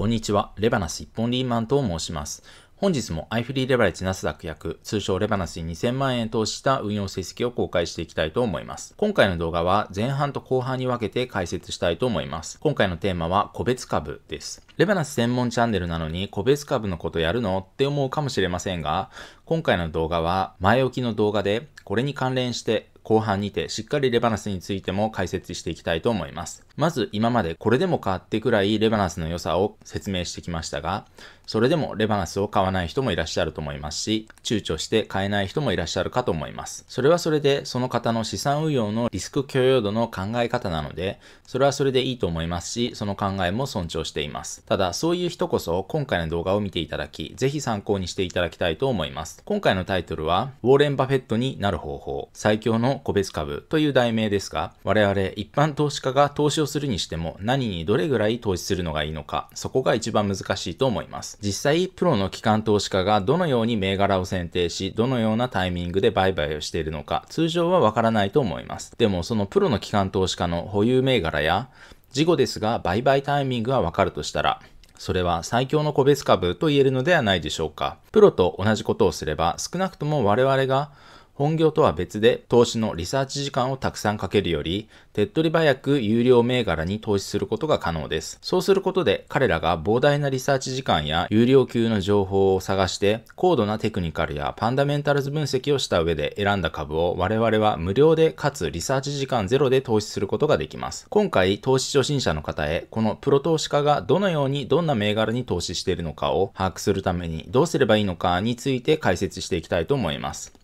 こんにちは。レバナス一本リーマンと申します。本日も iFree レバレッジナスダック役、通称レバナスに2000万円投資した運用成績を公開していきたいと思います。今回の動画は前半と後半に分けて解説したいと思います。今回のテーマは個別株です。レバナス専門チャンネルなのに個別株のことやるのって思うかもしれませんが、今回の動画は前置きの動画でこれに関連して後半にてしっかりレバナスについても解説していきたいと思います。まず今までこれでも買ってくらいレバナスの良さを説明してきましたが、それでもレバナスを買わない人もいらっしゃると思いますし、躊躇して買えない人もいらっしゃるかと思います。それはそれでその方の資産運用のリスク許容度の考え方なので、それはそれでいいと思いますし、その考えも尊重しています。ただ、そういう人こそ今回の動画を見ていただき、ぜひ参考にしていただきたいと思います。今回のタイトルは、ウォーレン・バフェットになる方法、最強の個別株という題名ですが、我々一般投資家が投資をするにしても何にどれぐらい投資するのがいいのか、そこが一番難しいと思います。実際、プロの機関投資家がどのように銘柄を選定し、どのようなタイミングで売買をしているのか、通常はわからないと思います。でも、そのプロの機関投資家の保有銘柄や、事後ですが売買タイミングはわかるとしたら、それは最強の個別株と言えるのではないでしょうか。プロと同じことをすれば、少なくとも我々が本業とは別で投資のリサーチ時間をたくさんかけるより、手っ取り早く有料銘柄に投資することが可能です。そうすることで彼らが膨大なリサーチ時間や有料級の情報を探して、高度なテクニカルやファンダメンタルズ分析をした上で選んだ株を我々は無料でかつリサーチ時間ゼロで投資することができます。今回投資初心者の方へ、このプロ投資家がどのようにどんな銘柄に投資しているのかを把握するためにどうすればいいのかについて解説していきたいと思います。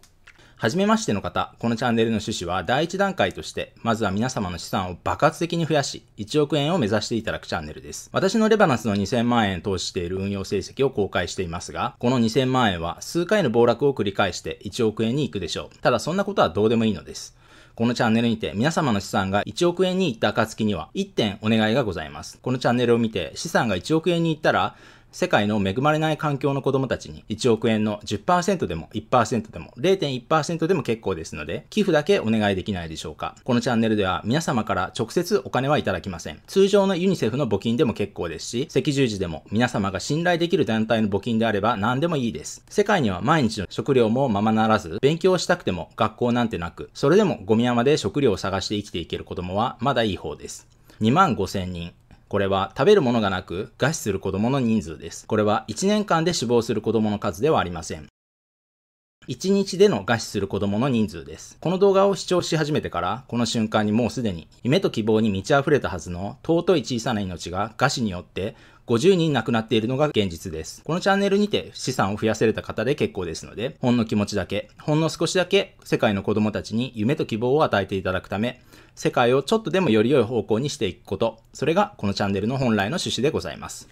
初めましての方、このチャンネルの趣旨は第一段階として、まずは皆様の資産を爆発的に増やし、1億円を目指していただくチャンネルです。私のレバナスの2000万円投資している運用成績を公開していますが、この2000万円は数回の暴落を繰り返して1億円に行くでしょう。ただそんなことはどうでもいいのです。このチャンネルにて皆様の資産が1億円に行った暁には1点お願いがございます。このチャンネルを見て資産が1億円に行ったら世界の恵まれない環境の子供たちに1億円の10%でも1%でも0.1%でも結構ですので、寄付だけお願いできないでしょうか。このチャンネルでは皆様から直接お金はいただきません。通常のユニセフの募金でも結構ですし、赤十字でも皆様が信頼できる団体の募金であれば何でもいいです。世界には毎日の食料もままならず、勉強したくても学校なんてなく、それでもゴミ山で食料を探して生きていける子供はまだいい方です。2万5 0人、これは食べるものがなく餓死する子供の人数です。これは1年間で死亡する子供の数ではありません。1日での餓死する子供の人数です。この動画を視聴し始めてから、この瞬間にもうすでに夢と希望に満ち溢れたはずの尊い小さな命が餓死によって50人亡くなっているのが現実です。このチャンネルにて資産を増やせれた方で結構ですので、ほんの気持ちだけ、ほんの少しだけ世界の子供たちに夢と希望を与えていただくため、世界をちょっとでもより良い方向にしていくこと、それがこのチャンネルの本来の趣旨でございます。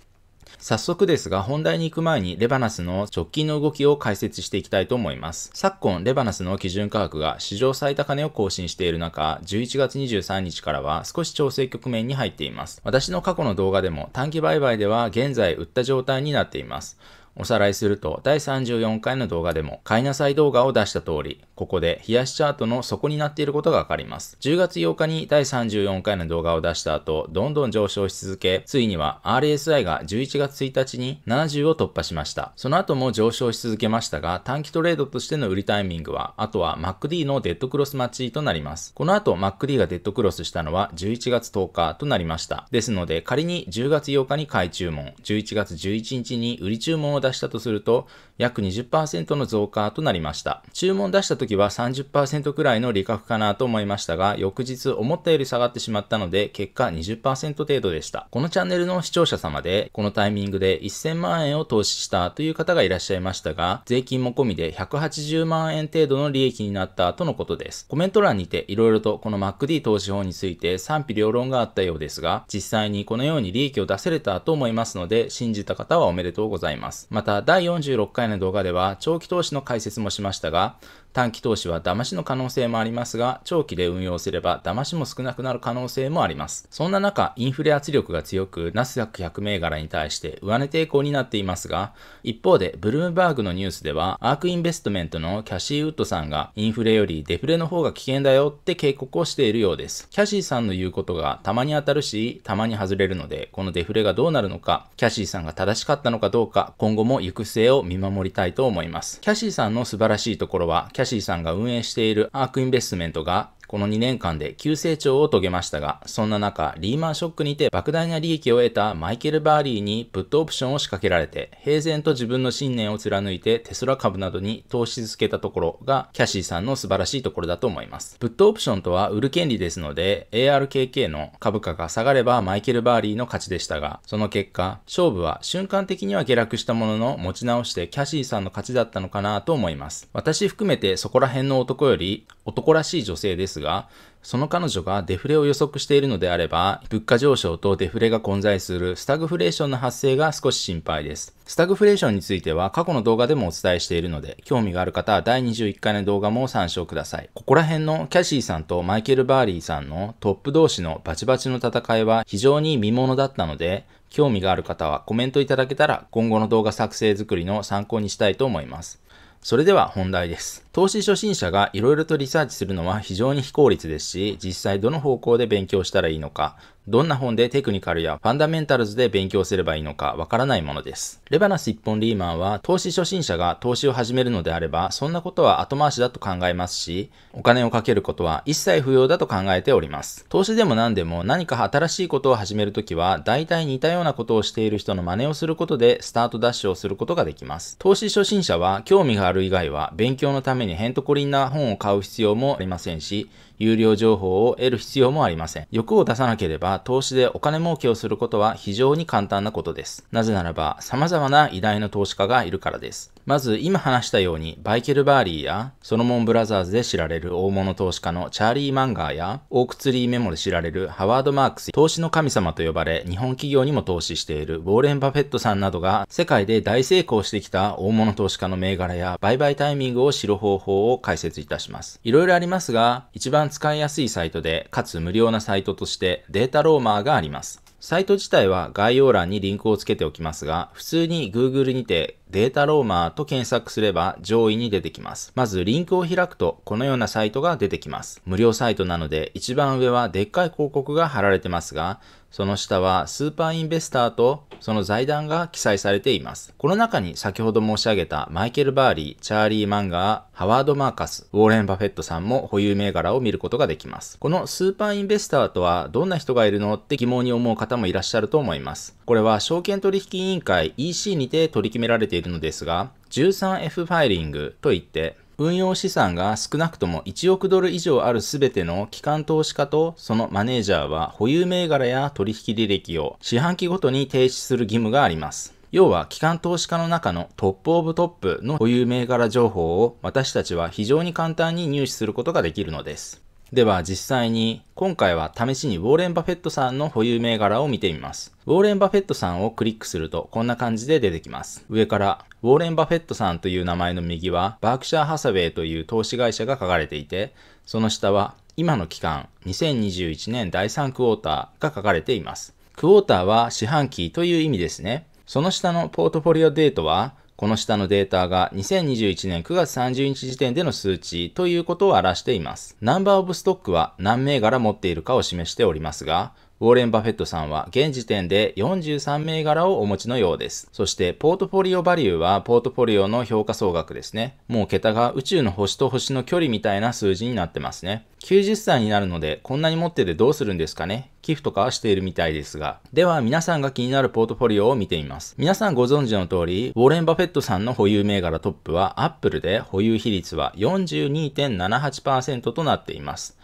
早速ですが、本題に行く前にレバナスの直近の動きを解説していきたいと思います。昨今、レバナスの基準価格が史上最高値を更新している中、11月23日からは少し調整局面に入っています。私の過去の動画でも短期売買では現在売った状態になっています。おさらいすると、第34回の動画でも買いなさい動画を出した通り、ここで冷やしチャートの底になっていることがわかります。10月8日に第34回の動画を出した後、どんどん上昇し続け、ついには RSI が11月1日に70を突破しました。その後も上昇し続けましたが、短期トレードとしての売りタイミングは、あとは MacD のデッドクロス待ちとなります。この後 MacD がデッドクロスしたのは11月10日となりました。ですので、仮に10月8日に買い注文、11月11日に売り注文を出したとすると、約20%の増加となりました。注文出した時は30%くらいの利確かなと思いましたが、翌日思ったより下がってしまったので、結果20%程度でした。このチャンネルの視聴者様で、このタイミングで1000万円を投資したという方がいらっしゃいましたが、税金も込みで180万円程度の利益になったとのことです。コメント欄にて色々とこの MacD 投資法について賛否両論があったようですが、実際にこのように利益を出せれたと思いますので、信じた方はおめでとうございます。また、第46回の動画では長期投資の解説もしましたが、短期投資は騙しの可能性もありますが、長期で運用すれば騙しも少なくなる可能性もあります。そんな中、インフレ圧力が強く、ナスダック100銘柄に対して上値抵抗になっていますが、一方で、ブルームバーグのニュースでは、アークインベストメントのキャシー・ウッドさんが、インフレよりデフレの方が危険だよって警告をしているようです。キャシーさんの言うことがたまに当たるし、たまに外れるので、このデフレがどうなるのか、キャシーさんが正しかったのかどうか、今後も行く末を見守りたいと思います。キャシーさんの素晴らしいところは、キャャシーさんが運営しているアークインベストメントがこの2年間で急成長を遂げましたが、そんな中、リーマンショックにて莫大な利益を得たマイケル・バーリーにブットオプションを仕掛けられて、平然と自分の信念を貫いてテスラ株などに投資続けたところが、キャシーさんの素晴らしいところだと思います。ブットオプションとは売る権利ですので、ARKK の株価が下がればマイケル・バーリーの勝ちでしたが、その結果、勝負は瞬間的には下落したものの、持ち直してキャシーさんの勝ちだったのかなと思います。私含めてそこら辺の男より男らしい女性ですが、が、その彼女がデフレを予測しているのであれば、物価上昇とデフレが混在するスタグフレーションの発生が少し心配です。スタグフレーションについては過去の動画でもお伝えしているので、興味がある方は第21回の動画も参照ください。ここら辺のキャシーさんとマイケル・バーリーさんのトップ同士のバチバチの戦いは非常に見ものだったので、興味がある方はコメントいただけたら今後の動画作成作りの参考にしたいと思います。それでは本題です。投資初心者が色々とリサーチするのは非常に非効率ですし、実際どの方向で勉強したらいいのか、どんな本でテクニカルやファンダメンタルズで勉強すればいいのかわからないものです。レバナス一本リーマンは投資初心者が投資を始めるのであれば、そんなことは後回しだと考えますし、お金をかけることは一切不要だと考えております。投資でも何でも何か新しいことを始めるときは、大体似たようなことをしている人の真似をすることでスタートダッシュをすることができます。投資初心者は興味がある以外は勉強のためにヘントコリンな本を買う必要もありませんし、有料情報を得る必要もありません。欲を出さなければ投資でお金儲けをすることは非常に簡単なことです。なぜならば様々な偉大な投資家がいるからです。まず今話したようにバイケル・バーリーやソノモン・ブラザーズで知られる大物投資家のチャーリー・マンガーやオークツリー・メモで知られるハワード・マークス投資の神様と呼ばれ日本企業にも投資しているウォーレン・バフェットさんなどが世界で大成功してきた大物投資家の銘柄や売買タイミングを知る方法を解説いたします。いろいろありますが一番使いやすいサイトでかつ無料なサイトとしてデータローマーがあります。サイト自体は概要欄にリンクをつけておきますが、普通に Google にてデータローマーと検索すれば上位に出てきます。まずリンクを開くとこのようなサイトが出てきます。無料サイトなので一番上はでっかい広告が貼られてますが、その下はスーパーインベスターとその財団が記載されています。この中に先ほど申し上げたマイケル・バーリー、チャーリー・マンガー、ハワード・マーカス、ウォーレン・バフェットさんも保有銘柄を見ることができます。このスーパーインベスターとはどんな人がいるのって疑問に思う方もいらっしゃると思います。これは証券取引委員会 EC にて取り決められているるのですが、13F ファイリングといって、運用資産が少なくとも1億ドル以上あるすべての機関投資家とそのマネージャーは保有銘柄や取引履歴を四半期ごとに停止する義務があります。要は機関投資家の中のトップオブトップの保有銘柄情報を私たちは非常に簡単に入手することができるのです。では実際に今回は試しにウォーレン・バフェットさんの保有銘柄を見てみます。ウォーレン・バフェットさんをクリックするとこんな感じで出てきます。上からウォーレン・バフェットさんという名前の右はバークシャー・ハサウェイという投資会社が書かれていて、その下は今の期間2021年第3クォーターが書かれています。クォーターは四半期という意味ですね。その下のポートフォリオデートはこの下のデータが2021年9月30日時点での数値ということを表しています。ナンバーオブストックは何銘柄持っているかを示しておりますが、ウォーレン・バフェットさんは現時点で43銘柄をお持ちのようです。そして、ポートフォリオバリューはポートフォリオの評価総額ですね。もう桁が宇宙の星と星の距離みたいな数字になってますね。90歳になるので、こんなに持っててどうするんですかね寄付とかはしているみたいですが。では、皆さんが気になるポートフォリオを見てみます。皆さんご存知の通り、ウォーレン・バフェットさんの保有銘柄トップは、アップルで保有比率は42.78%となっています。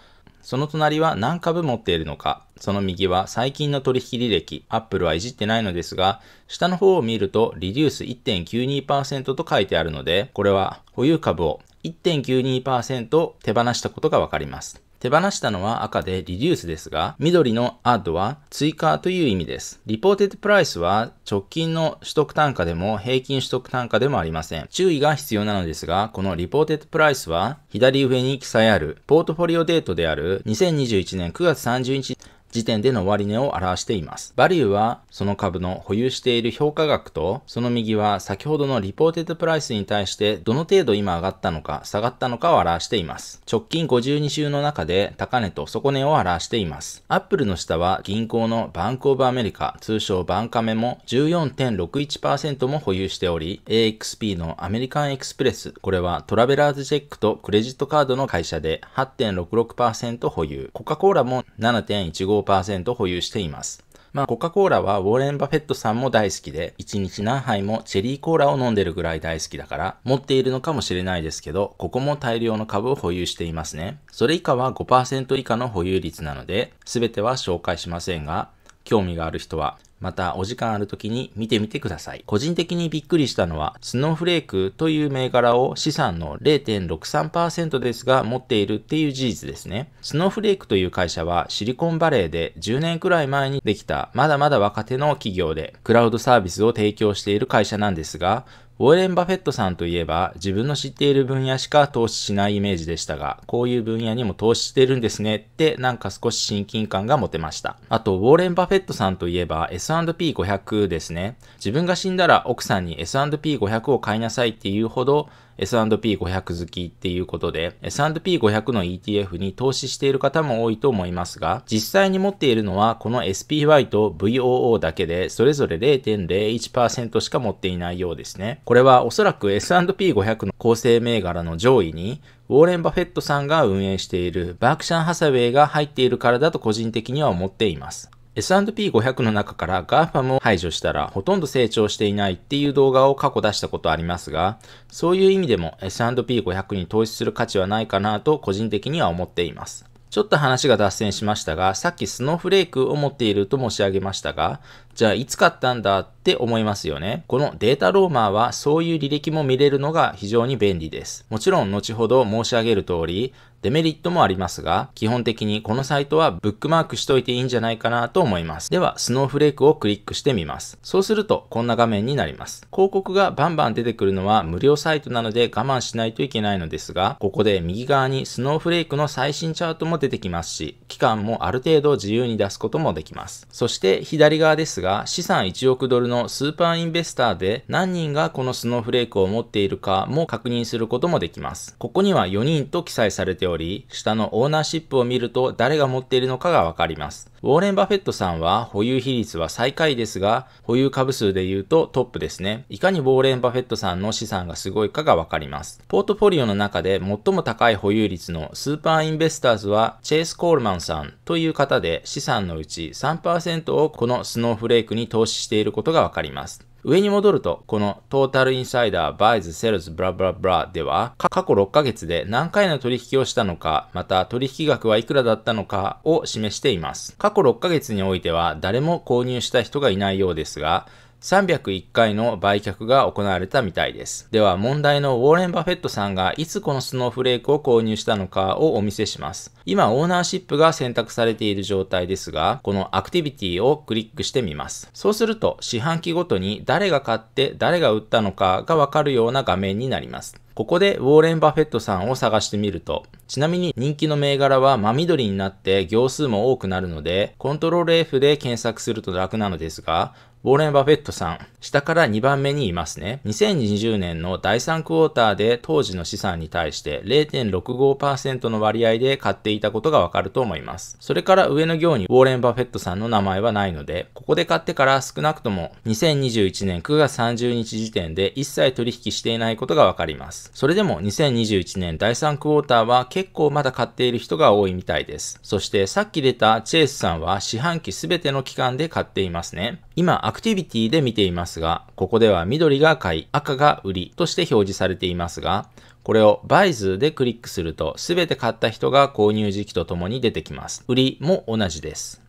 その隣は何株持っているのか、その右は最近の取引履歴、Apple はいじってないのですが、下の方を見るとリデュース1.92%と書いてあるので、これは保有株を1.92%手放したことがわかります。手放したのは赤でリデュースですが、緑のアッドは追加という意味です。リポーテッドプライスは直近の取得単価でも平均取得単価でもありません。注意が必要なのですが、このリポーテッドプライスは左上に記載あるポートフォリオデートである2021年9月30日時点での終値を表しています。バリューはその株の保有している評価額と、その右は先ほどのリポーテッドプライスに対してどの程度今上がったのか下がったのかを表しています。直近52週の中で高値と底値を表しています。アップルの下は銀行のバンクオブアメリカ、通称バンカメも14.61%も保有しており、AXP のアメリカンエクスプレス、これはトラベラーズチェックとクレジットカードの会社で8.66%保有。コカ・コーラも7.15 5保有しています。まあ、コカ・コーラはウォーレン・バフェットさんも大好きで、1日何杯もチェリーコーラを飲んでるぐらい大好きだから、持っているのかもしれないですけど、ここも大量の株を保有していますね。それ以下は5%以下の保有率なので、すべては紹介しませんが、興味がある人はまたお時間ある時に見てみてください。個人的にびっくりしたのは、スノーフレークという銘柄を資産の0.63%ですが持っているっていう事実ですね。スノーフレークという会社はシリコンバレーで10年くらい前にできたまだまだ若手の企業でクラウドサービスを提供している会社なんですが、ウォーレン・バフェットさんといえば、自分の知っている分野しか投資しないイメージでしたが、こういう分野にも投資してるんですねって、なんか少し親近感が持てました。あと、ウォーレン・バフェットさんといえば、S&P500 ですね。自分が死んだら奥さんに S&P500 を買いなさいっていうほど、S&P500 好きっていうことで、S&P500 の ETF に投資している方も多いと思いますが、実際に持っているのはこの SPY と VOO だけで、それぞれ0.01%しか持っていないようですね。これはおそらく S&P500 の構成銘柄の上位に、ウォーレン・バフェットさんが運営しているバークシャン・ハサウェイが入っているからだと個人的には思っています。S&P500 の中から GAFAM を排除したらほとんど成長していないっていう動画を過去出したことありますが、そういう意味でも S&P500 に投資する価値はないかなと個人的には思っています。ちょっと話が脱線しましたが、さっきスノーフレークを持っていると申し上げましたが、じゃあいつ買ったんだって思いますよね。このデータローマーはそういう履歴も見れるのが非常に便利です。もちろん後ほど申し上げる通り、デメリットもありますが、基本的にこのサイトはブックマークしといていいんじゃないかなと思います。では、スノーフレークをクリックしてみます。そうすると、こんな画面になります。広告がバンバン出てくるのは無料サイトなので我慢しないといけないのですが、ここで右側にスノーフレークの最新チャートも出てきますし、期間もある程度自由に出すこともできます。そして左側ですが、資産1億ドルのスーパーインベスターで何人がこのスノーフレークを持っているかも確認することもできます。ここには4人と記載されておりより下のオーナーシップを見ると誰が持っているのかがわかります。ウォーレン・バフェットさんは保有比率は最下位ですが、保有株数で言うとトップですね。いかにウォーレン・バフェットさんの資産がすごいかがわかります。ポートフォリオの中で最も高い保有率のスーパーインベスターズはチェイス・コールマンさんという方で資産のうち3%をこのスノーフレークに投資していることがわかります。上に戻ると、このトータルインサイダー、バイズ、セルズ、ブラブラブラでは、過去6ヶ月で何回の取引をしたのか、また取引額はいくらだったのかを示しています。過去6ヶ月においては、誰も購入した人がいないようですが、301回の売却が行われたみたいです。では問題のウォーレン・バフェットさんがいつこのスノーフレークを購入したのかをお見せします。今オーナーシップが選択されている状態ですが、このアクティビティをクリックしてみます。そうすると四半期ごとに誰が買って誰が売ったのかがわかるような画面になります。ここでウォーレン・バフェットさんを探してみると、ちなみに人気の銘柄は真緑になって行数も多くなるので、コントロール F で検索すると楽なのですが、ウォーレン・バフェットさん、下から2番目にいますね。2020年の第3クォーターで当時の資産に対して0.65%の割合で買っていたことがわかると思います。それから上の行にウォーレン・バフェットさんの名前はないので、ここで買ってから少なくとも2021年9月30日時点で一切取引していないことがわかります。それでも2021年第3クォーターは結構まだ買っている人が多いみたいです。そしてさっき出たチェイスさんは四半期すべての期間で買っていますね。今、アクティビティで見ていますが、ここでは緑が買い、赤が売りとして表示されていますが、これをバイズでクリックすると、すべて買った人が購入時期とともに出てきます。売りも同じです。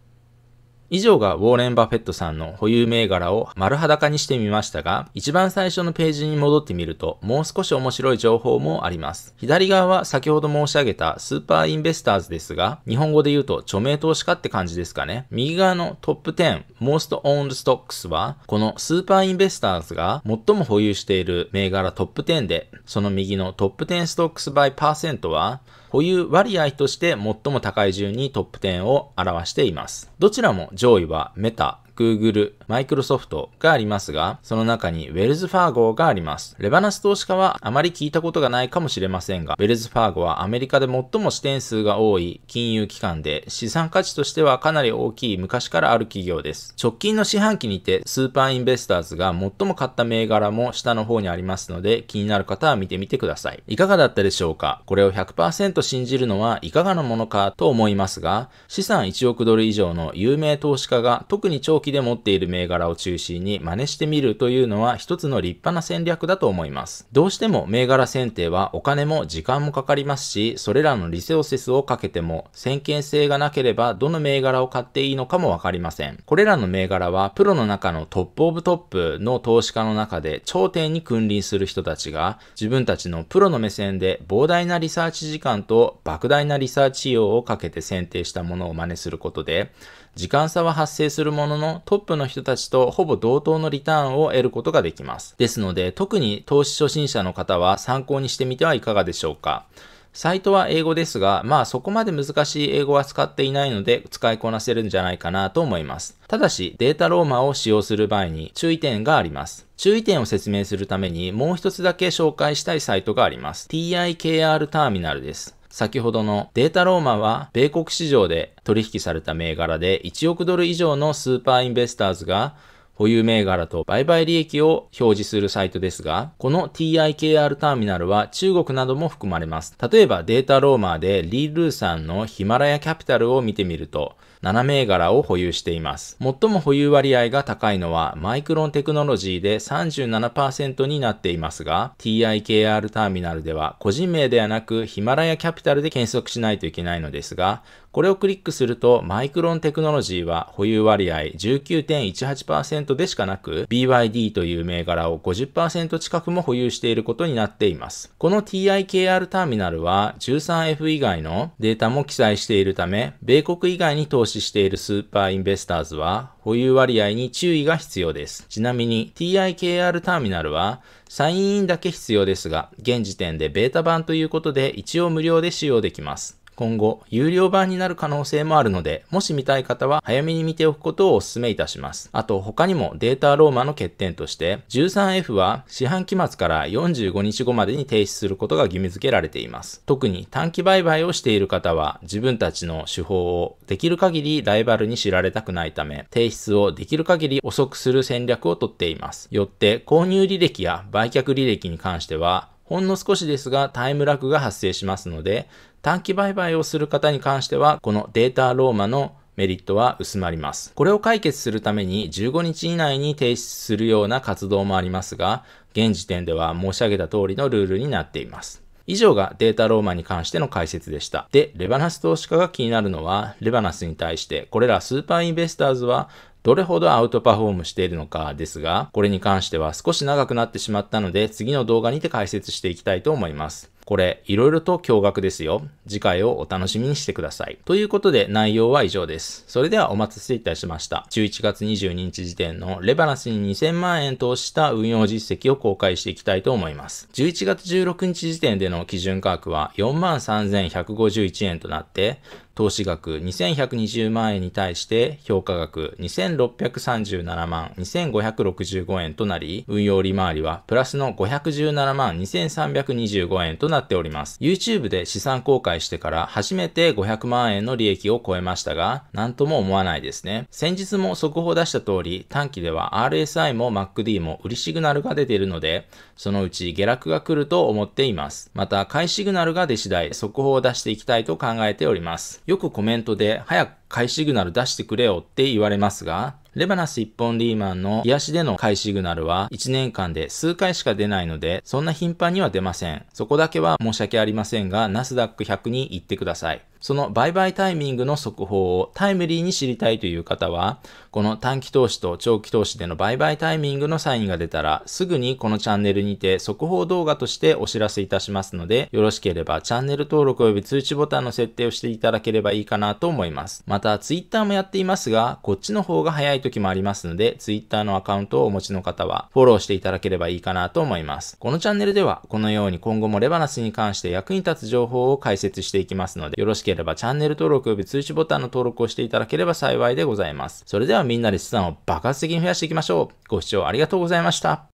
以上がウォーレン・バフェットさんの保有銘柄を丸裸にしてみましたが、一番最初のページに戻ってみると、もう少し面白い情報もあります。左側は先ほど申し上げたスーパーインベスターズですが、日本語で言うと著名投資家って感じですかね。右側のトップ10、Most Owned Stocks は、このスーパーインベスターズが最も保有している銘柄トップ10で、その右のトップ10ストックス by パーセントは、保有割合として最も高い順にトップ10を表しています。どちらも上位はメタ、Google、Microsoft がありますが、その中にウェルズ・ファーゴがあります。レバナス投資家はあまり聞いたことがないかもしれませんが、ウェルズ・ファーゴはアメリカで最も支店数が多い金融機関で、資産価値としてはかなり大きい昔からある企業です。直近の四半期にて、スーパーインベスターズが最も買った銘柄も下の方にありますので、気になる方は見てみてください。いかがだったでしょうかこれを100%信じるのはいかがなものかと思いますが、資産1億ドル以上の有名投資家が特に長期で持っている銘柄を中心に真似してみるというのは一つの立派な戦略だと思います。どうしても銘柄選定はお金も時間もかかりますし、それらのリセオセスをかけても先見性がなければどの銘柄を買っていいのかもわかりません。これらの銘柄はプロの中のトップオブトップの投資家の中で頂点に君臨する人たちが自分たちのプロの目線で膨大なリサーチ時間と莫大なリサーチ費用をかけて選定したものを真似することで、時間差は発生するものの、トップの人たちとほぼ同等のリターンを得ることができます。ですので、特に投資初心者の方は参考にしてみてはいかがでしょうか。サイトは英語ですが、まあそこまで難しい英語は使っていないので使いこなせるんじゃないかなと思います。ただし、データローマを使用する場合に注意点があります。注意点を説明するためにもう一つだけ紹介したいサイトがあります。TIKR ターミナルです。先ほどのデータローマは米国市場で取引された銘柄で1億ドル以上のスーパーインベスターズが保有銘柄と売買利益を表示するサイトですが、この TIKR ターミナルは中国なども含まれます。例えばデータローマーでリールーさんのヒマラヤキャピタルを見てみると、7銘柄を保有しています。最も保有割合が高いのはマイクロンテクノロジーで37%になっていますが、TIKR ターミナルでは個人名ではなくヒマラヤキャピタルで検索しないといけないのですが、これをクリックするとマイクロンテクノロジーは保有割合19.18%でしかなく、BYD という銘柄を50%近くも保有していることになっています。この TIKR ターミナルは 13F 以外のデータも記載しているため、米国以外に投資資しているスーパーインベスターズは、保有割合に注意が必要です。ちなみに TIKR ターミナルは、サインインだけ必要ですが、現時点でベータ版ということで一応無料で使用できます。今後、有料版になる可能性もあるので、もし見たい方は早めに見ておくことをお勧めいたします。あと、他にもデータローマの欠点として、13F は市販期末から45日後までに停止することが義務付けられています。特に短期売買をしている方は、自分たちの手法をできる限りライバルに知られたくないため、提出をできる限り遅くする戦略をとっています。よって、購入履歴や売却履歴に関しては、ほんの少しですがタイムラグが発生しますので、短期売買をする方に関しては、このデータローマのメリットは薄まります。これを解決するために15日以内に提出するような活動もありますが、現時点では申し上げた通りのルールになっています。以上がデータローマに関しての解説でした。で、レバナス投資家が気になるのは、レバナスに対してこれらスーパーインベスターズはどれほどアウトパフォームしているのかですが、これに関しては少し長くなってしまったので、次の動画にて解説していきたいと思います。これ、いろいろと驚愕ですよ。次回をお楽しみにしてください。ということで、内容は以上です。それではお待たせいたしました。11月22日時点のレバナスに2000万円投資した運用実績を公開していきたいと思います。11月16日時点での基準価格は43,151円となって、投資額2120万円に対して評価額2637万2565円となり、運用利回りはプラスの517万2325円となっております。YouTube で資産公開してから初めて500万円の利益を超えましたが、なんとも思わないですね。先日も速報出した通り、短期では RSI も MacD も売りシグナルが出ているので、そのうち下落が来ると思っています。また、買いシグナルが出次第、速報を出していきたいと考えております。よくコメントで早く買いシグナル出してくれよって言われますが、レバナス一本リーマンの癒しでの買いシグナルは1年間で数回しか出ないので、そんな頻繁には出ません。そこだけは申し訳ありませんが、ナスダック100に行ってください。その売買タイミングの速報をタイムリーに知りたいという方は、この短期投資と長期投資での売買タイミングのサインが出たら、すぐにこのチャンネルにて速報動画としてお知らせいたしますので、よろしければチャンネル登録及び通知ボタンの設定をしていただければいいかなと思います。また、ツイッターもやっていますが、こっちの方が早い時もありますので、ツイッターのアカウントをお持ちの方は、フォローしていただければいいかなと思います。このチャンネルでは、このように今後もレバナスに関して役に立つ情報を解説していきますので、よろしければければチャンネル登録及び通知ボタンの登録をしていただければ幸いでございます。それではみんなで資産を爆発的に増やしていきましょう。ご視聴ありがとうございました。